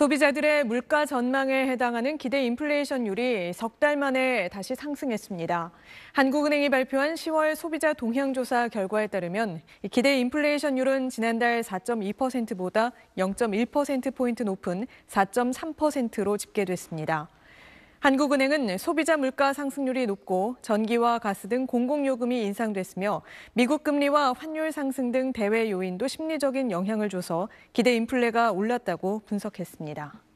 소비자들의 물가 전망에 해당하는 기대 인플레이션율이 석 달 만에 다시 상승했습니다. 한국은행이 발표한 10월 소비자 동향조사 결과에 따르면 기대 인플레이션율은 지난달 4.2%보다 0.1%포인트 높은 4.3%로 집계됐습니다. 한국은행은 소비자 물가 상승률이 높고 전기와 가스 등 공공요금이 인상됐으며 미국 금리와 환율 상승 등 대외 요인도 심리적인 영향을 줘서 기대 인플레가 올랐다고 분석했습니다.